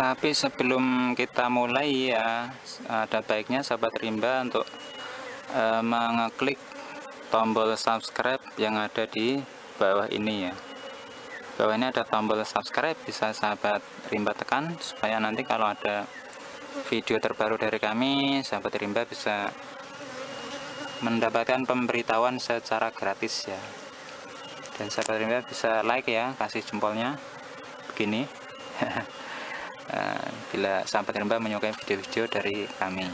Tapi sebelum kita mulai ya, ada baiknya sahabat rimba untuk mengklik eh, mengeklik tombol subscribe yang ada di bawah ini ya. Bawah ini ada tombol subscribe, bisa sahabat rimba tekan supaya nanti kalau ada video terbaru dari kami, sahabat rimba bisa mendapatkan pemberitahuan secara gratis ya dan sahabat rimba bisa like ya kasih jempolnya begini Eh, bila sahabat Rimba menyukai video-video dari kami.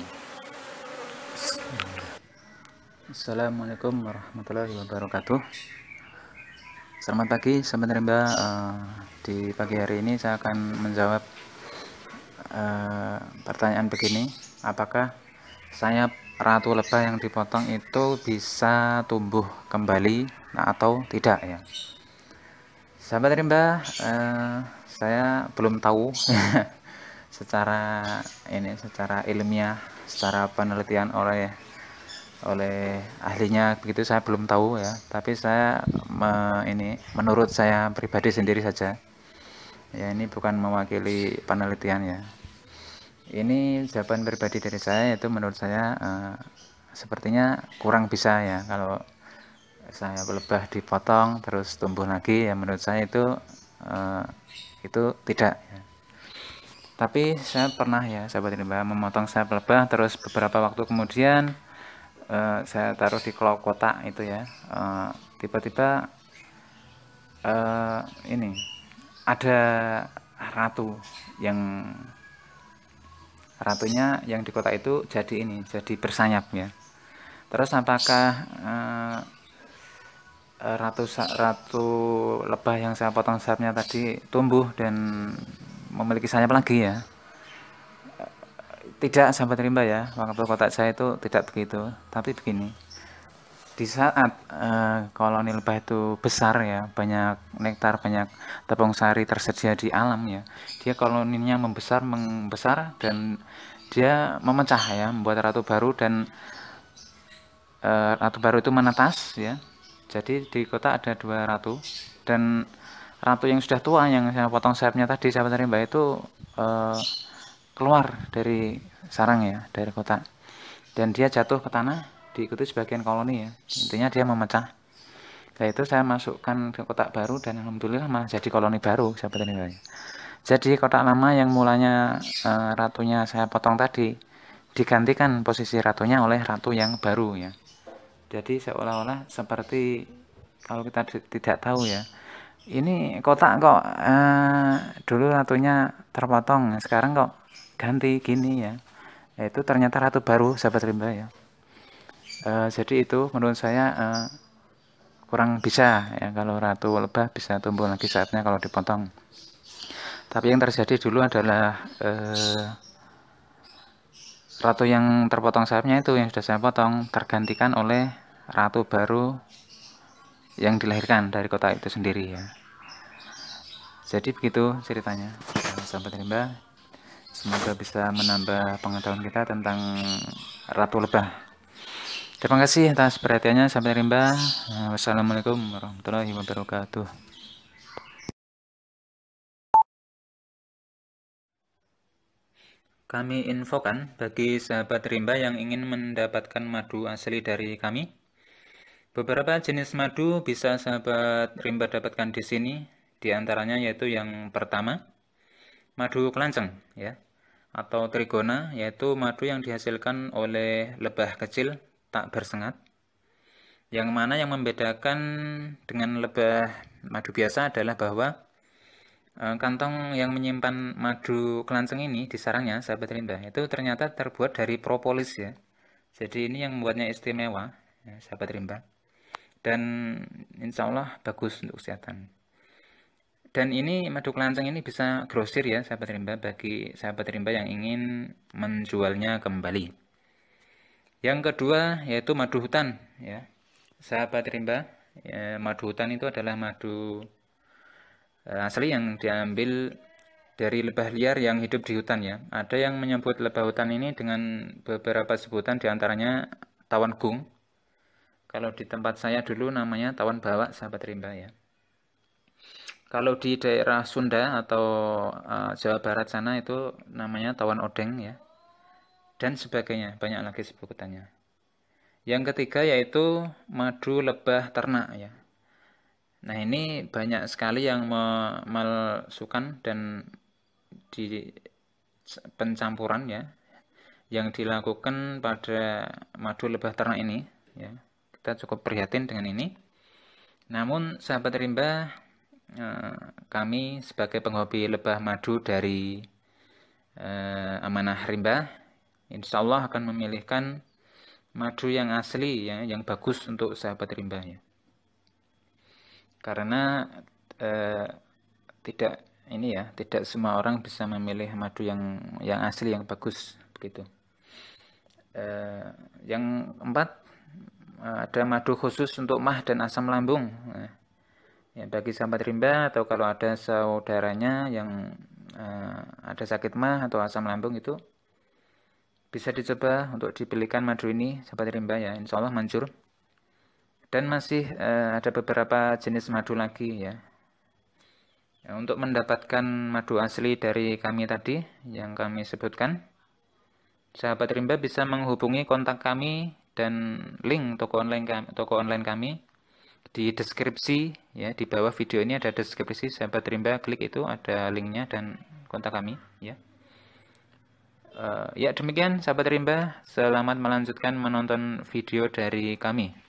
Assalamualaikum warahmatullahi wabarakatuh. Selamat pagi sahabat Rimba. Eh, di pagi hari ini saya akan menjawab eh, pertanyaan begini, apakah sayap ratu lebah yang dipotong itu bisa tumbuh kembali atau tidak ya? Sahabat Rimba, uh, saya belum tahu secara ini secara ilmiah secara penelitian oleh oleh ahlinya begitu saya belum tahu ya tapi saya me, ini menurut saya pribadi sendiri saja ya ini bukan mewakili penelitian ya ini jawaban pribadi dari saya itu menurut saya eh, sepertinya kurang bisa ya kalau saya lebah dipotong terus tumbuh lagi ya menurut saya itu eh, itu tidak tapi saya pernah ya sahabat limbah memotong sayap lebah terus beberapa waktu kemudian uh, saya taruh di kelok kotak itu ya eh, tiba-tiba uh, uh, ini ada ratu yang ratunya yang di kota itu jadi ini jadi bersayap ya terus apakah uh, Eh, ratu ratu lebah yang saya potong sayapnya tadi tumbuh dan memiliki sayap lagi ya tidak sahabat rimba ya waktu kotak saya itu tidak begitu tapi begini di saat e, koloni lebah itu besar ya banyak nektar banyak tepung sari tersedia di alam ya dia koloninya membesar membesar dan dia memecah ya membuat ratu baru dan e, ratu baru itu menetas ya jadi di kota ada dua ratu dan ratu yang sudah tua yang saya potong sayapnya tadi saya sahabat mbak itu uh, keluar dari sarang ya dari kotak dan dia jatuh ke tanah diikuti sebagian koloni ya intinya dia memecah nah itu saya masukkan ke kotak baru dan alhamdulillah malah jadi koloni baru sahabat mbak. jadi kotak lama yang mulanya uh, ratunya saya potong tadi digantikan posisi ratunya oleh ratu yang baru ya jadi seolah-olah seperti kalau kita tidak tahu ya ini kotak kok eh, dulu ratunya terpotong nah sekarang kok ganti gini ya nah, itu ternyata ratu baru sahabat rimba ya eh, jadi itu menurut saya eh, kurang bisa ya kalau ratu lebah bisa tumbuh lagi saatnya kalau dipotong tapi yang terjadi dulu adalah eh, ratu yang terpotong sayapnya itu yang sudah saya potong tergantikan oleh ratu baru yang dilahirkan dari kota itu sendiri ya jadi begitu ceritanya nah, Sampai rimba semoga bisa menambah pengetahuan kita tentang ratu lebah terima kasih atas perhatiannya Sampai rimba nah, wassalamualaikum warahmatullahi wabarakatuh Kami infokan bagi sahabat rimba yang ingin mendapatkan madu asli dari kami, Beberapa jenis madu bisa sahabat rimba dapatkan di sini, di antaranya yaitu yang pertama, madu kelanceng ya, atau trigona yaitu madu yang dihasilkan oleh lebah kecil tak bersengat. Yang mana yang membedakan dengan lebah madu biasa adalah bahwa eh, kantong yang menyimpan madu kelanceng ini di sarangnya sahabat rimba itu ternyata terbuat dari propolis ya. Jadi ini yang membuatnya istimewa ya, sahabat rimba dan insya Allah bagus untuk kesehatan dan ini madu kelanceng ini bisa grosir ya sahabat rimba bagi sahabat rimba yang ingin menjualnya kembali yang kedua yaitu madu hutan ya sahabat rimba ya, madu hutan itu adalah madu eh, asli yang diambil dari lebah liar yang hidup di hutan ya ada yang menyebut lebah hutan ini dengan beberapa sebutan diantaranya gung kalau di tempat saya dulu namanya tawan bawak, sahabat rimba ya. Kalau di daerah Sunda atau uh, Jawa Barat sana itu namanya tawan odeng ya. Dan sebagainya, banyak lagi sebutannya. Yang ketiga yaitu madu lebah ternak ya. Nah ini banyak sekali yang memalsukan dan di pencampuran ya yang dilakukan pada madu lebah ternak ini ya kita cukup prihatin dengan ini. Namun sahabat rimba eh, kami sebagai penghobi lebah madu dari eh, amanah rimba insya Allah akan memilihkan madu yang asli ya yang bagus untuk sahabat rimba ya. Karena eh, tidak ini ya tidak semua orang bisa memilih madu yang yang asli yang bagus begitu eh, yang empat ada madu khusus untuk mah dan asam lambung. Nah, ya, bagi sahabat rimba atau kalau ada saudaranya yang uh, ada sakit mah atau asam lambung itu bisa dicoba untuk dibelikan madu ini sahabat rimba ya insya Allah manjur dan masih uh, ada beberapa jenis madu lagi ya. ya untuk mendapatkan madu asli dari kami tadi yang kami sebutkan sahabat rimba bisa menghubungi kontak kami dan link toko online kami, toko online kami di deskripsi ya di bawah video ini ada deskripsi sahabat terima klik itu ada linknya dan kontak kami ya uh, ya demikian sahabat rimba selamat melanjutkan menonton video dari kami